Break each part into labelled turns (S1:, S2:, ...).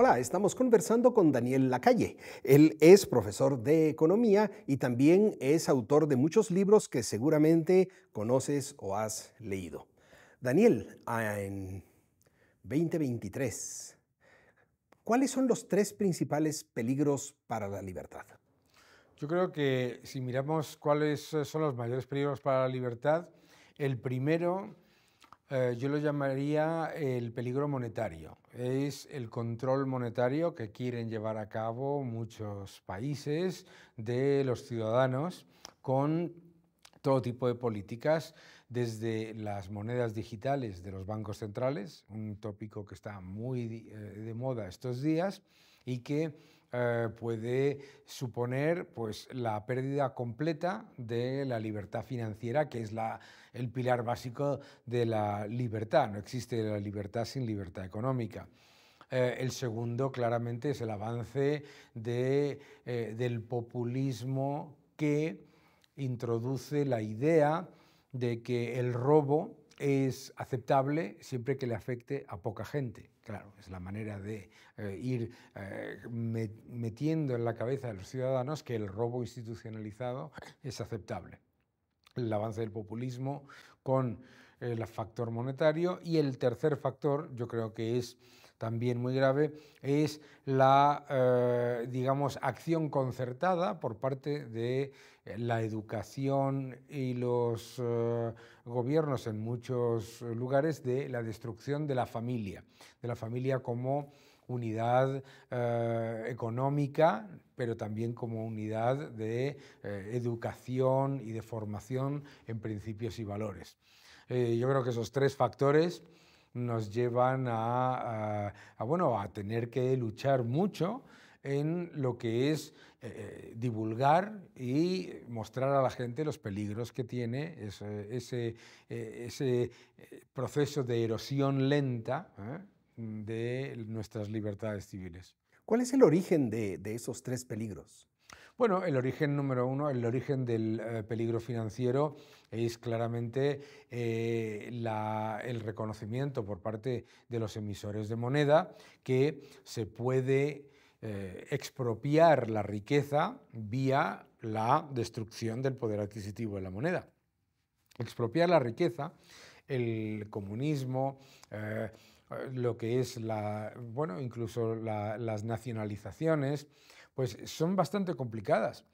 S1: Hola, estamos conversando con Daniel Lacalle. Él es profesor de economía y también es autor de muchos libros que seguramente conoces o has leído. Daniel, en 2023, ¿cuáles son los tres principales peligros para la libertad?
S2: Yo creo que si miramos cuáles son los mayores peligros para la libertad, el primero eh, yo lo llamaría el peligro monetario. Es el control monetario que quieren llevar a cabo muchos países de los ciudadanos con todo tipo de políticas, desde las monedas digitales de los bancos centrales, un tópico que está muy eh, de moda estos días y que eh, puede suponer pues, la pérdida completa de la libertad financiera, que es el pilar básico de la libertad. No existe la libertad sin libertad económica. Eh, el segundo, claramente, es el avance eh, del populismo que introduce la idea de que el robo es aceptable siempre que le afecte a poca gente. Claro, es la manera de eh, ir eh, metiendo en la cabeza de los ciudadanos que el robo institucionalizado es aceptable. El avance del populismo con el eh, factor monetario y el tercer factor yo creo que es también muy grave, es la, eh, digamos, acción concertada por parte de eh, la educación y los eh, gobiernos en muchos lugares de la destrucción de la familia, de la familia como unidad económica, pero también como unidad de educación y de formación en principios y valores. yo creo que esos tres factores nos llevan a, tener que luchar mucho en lo que es eh, eh, divulgar y mostrar a la gente los peligros que tiene ese, eh, proceso de erosión lenta de nuestras libertades civiles. ¿Cuál es el origen de esos tres peligros? Bueno, el origen número uno, el origen del eh, peligro financiero es claramente eh, el reconocimiento por parte de los emisores de moneda que se puede eh, expropiar la riqueza vía la destrucción del poder adquisitivo de la moneda. Expropiar la riqueza, el comunismo, lo que es la, bueno, incluso las nacionalizaciones, pues son bastante complicadas.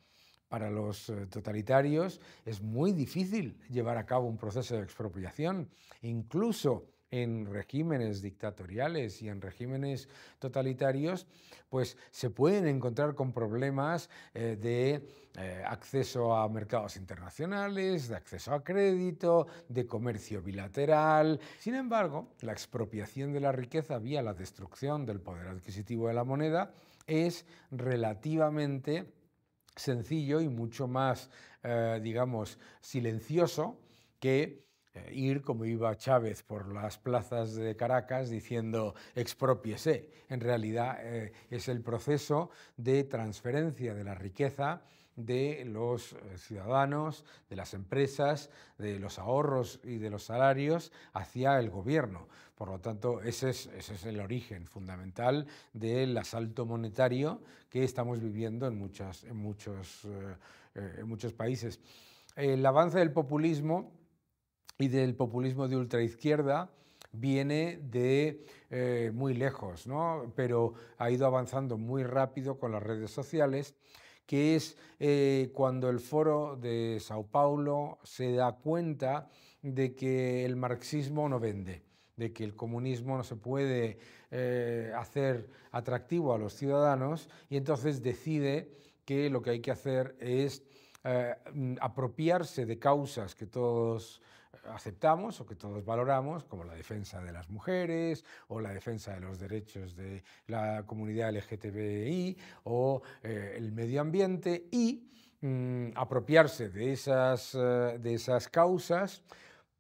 S2: Para los eh, totalitarios es muy difícil llevar a cabo un proceso de expropiación, incluso en regímenes dictatoriales y en regímenes totalitarios, pues se pueden encontrar con problemas eh, de eh, acceso a mercados internacionales, de acceso a crédito, de comercio bilateral. Sin embargo, la expropiación de la riqueza vía la destrucción del poder adquisitivo de la moneda es relativamente sencillo y mucho más, eh, digamos, silencioso que eh, ir como iba Chávez por las plazas de Caracas diciendo expropiese. En realidad eh, es el proceso de transferencia de la riqueza de los eh, ciudadanos, de las empresas, de los ahorros y de los salarios hacia el gobierno. Por lo tanto, ese es, el origen fundamental del asalto monetario que estamos viviendo en, eh, eh, en, muchos, países. El avance del populismo y del populismo de ultraizquierda viene de muy lejos, pero ha ido avanzando muy rápido con las redes sociales que es eh, cuando el foro de Sao Paulo se da cuenta de que el marxismo no vende de que el comunismo no se puede eh, hacer atractivo a los ciudadanos y entonces decide que lo que hay que hacer es eh, apropiarse de causas que todos aceptamos o que todos valoramos, como la defensa de las mujeres o la defensa de los derechos de la comunidad LGTBI o eh, el medio ambiente y mm, apropiarse de eh, de esas causas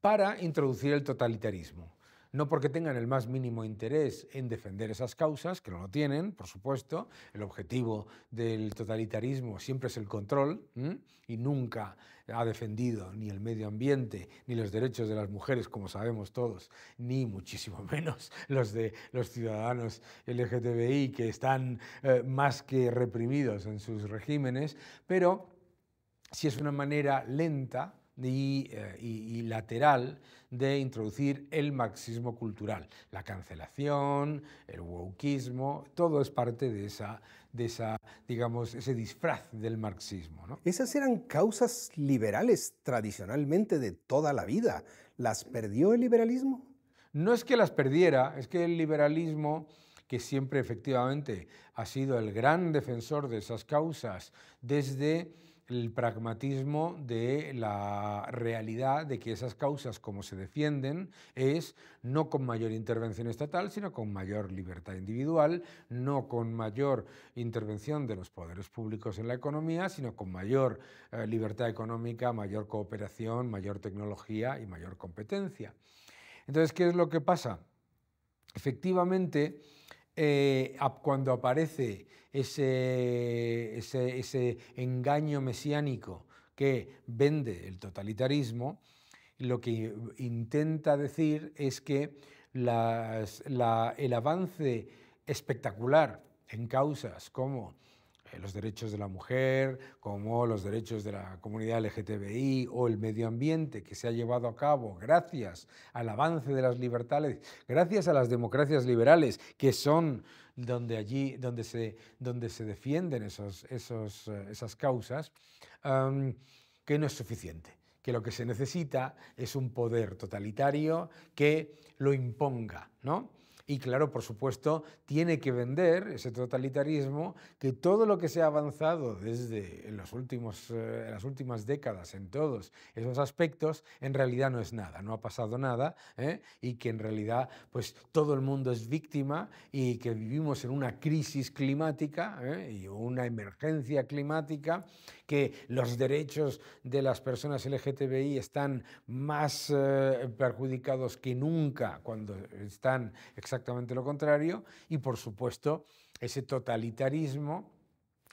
S2: para introducir el totalitarismo no porque tengan el más mínimo interés en defender esas causas, que no lo tienen, por supuesto, el objetivo del totalitarismo siempre es el control y nunca ha defendido ni el medio ambiente, ni los derechos de las mujeres, como sabemos todos, ni muchísimo menos los de los ciudadanos LGTBI que están eh, más que reprimidos en sus regímenes, pero si es una manera lenta, eh, y, lateral de introducir el marxismo cultural. La cancelación, el wokeismo, todo es parte de esa, esa digamos, ese disfraz del marxismo. Esas eran causas
S1: liberales tradicionalmente de toda la vida. ¿Las perdió el liberalismo?
S2: No es que las perdiera, es que el liberalismo que siempre efectivamente ha sido el gran defensor de esas causas desde el pragmatismo de la realidad de que esas causas, como se defienden, es no con mayor intervención estatal, sino con mayor libertad individual, no con mayor intervención de los poderes públicos en la economía, sino con mayor eh, libertad económica, mayor cooperación, mayor tecnología y mayor competencia. Entonces, ¿qué es lo que pasa? Efectivamente, eh, cuando aparece ese, engaño mesiánico que vende el totalitarismo, lo que intenta decir es que el avance espectacular en causas como eh, los derechos de la mujer, como los derechos de la comunidad LGTBI o el medio ambiente que se ha llevado a cabo gracias al avance de las libertades, gracias a las democracias liberales que son donde allí donde se, donde se defienden eh, esas causas, que no es suficiente que lo que se necesita es un poder totalitario que lo imponga, ¿no? Y claro, por supuesto, tiene que vender ese totalitarismo que todo lo que se ha avanzado desde los últimos, eh, las últimas décadas en todos esos aspectos, en realidad no es nada, no ha pasado nada ¿eh? y que en realidad pues todo el mundo es víctima y que vivimos en una crisis climática ¿eh? y una emergencia climática, que los derechos de las personas LGTBI están más perjudicados que nunca cuando están exactamente lo contrario, y por supuesto ese totalitarismo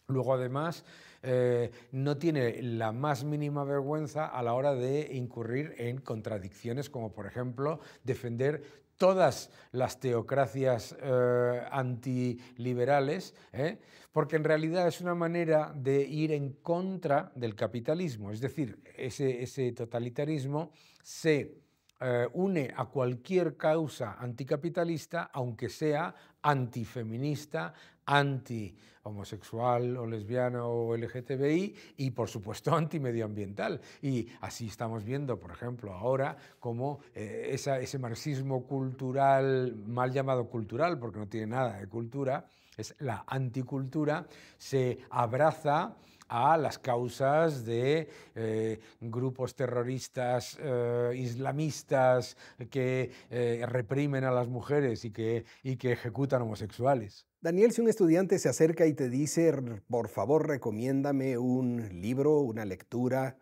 S2: Luego, además, eh, no tiene la más mínima vergüenza a la hora de incurrir en contradicciones, como por ejemplo defender todas las teocracias eh, antiliberales, ¿eh? porque en realidad es una manera de ir en contra del capitalismo. Es decir, ese, ese totalitarismo se eh, une a cualquier causa anticapitalista, aunque sea antifeminista, antihomosexual o lesbiana o LGTBI y, por supuesto, antimedioambiental. Y así estamos viendo, por ejemplo, ahora cómo eh, ese marxismo cultural, mal llamado cultural, porque no tiene nada de cultura, es la anticultura, se abraza a las causas de eh, grupos terroristas eh, islamistas que eh, reprimen a las mujeres y que, y que ejecutan homosexuales.
S1: Daniel, si un estudiante se acerca y te dice, por favor, recomiéndame un libro, una lectura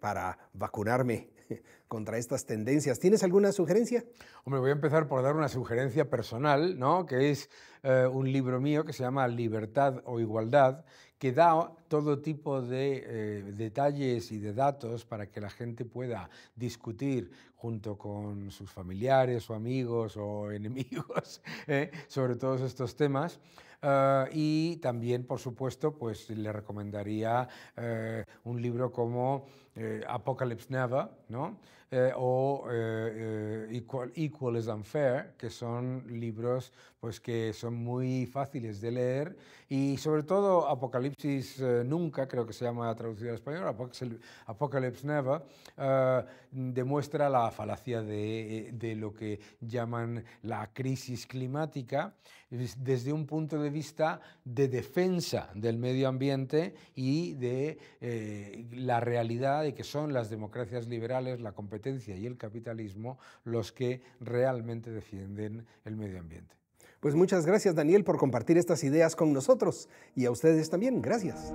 S1: para vacunarme, contra estas tendencias. ¿Tienes alguna sugerencia?
S2: Hombre, voy a empezar por dar una sugerencia personal, ¿no? que es eh, un libro mío que se llama Libertad o Igualdad, que da todo tipo de eh, detalles y de datos para que la gente pueda discutir junto con sus familiares o amigos o enemigos ¿eh? sobre todos estos temas. Ah, y también, por supuesto, pues le recomendaría eh, un libro como eh, Apocalypse Never, ¿no? Eh, o Equal, is Unfair, que son libros pues, que son muy fáciles de leer y sobre todo Apocalipsis Nunca, creo que se llama traducido al español, Apocalypse Never, ah, demuestra la falacia de, de lo que llaman la crisis climática desde un punto de vista de defensa del medio ambiente y de eh, la realidad de que son las democracias liberales, la competencia y el capitalismo los que realmente defienden el medio ambiente.
S1: Pues muchas gracias Daniel por compartir estas ideas con nosotros y a ustedes también. Gracias.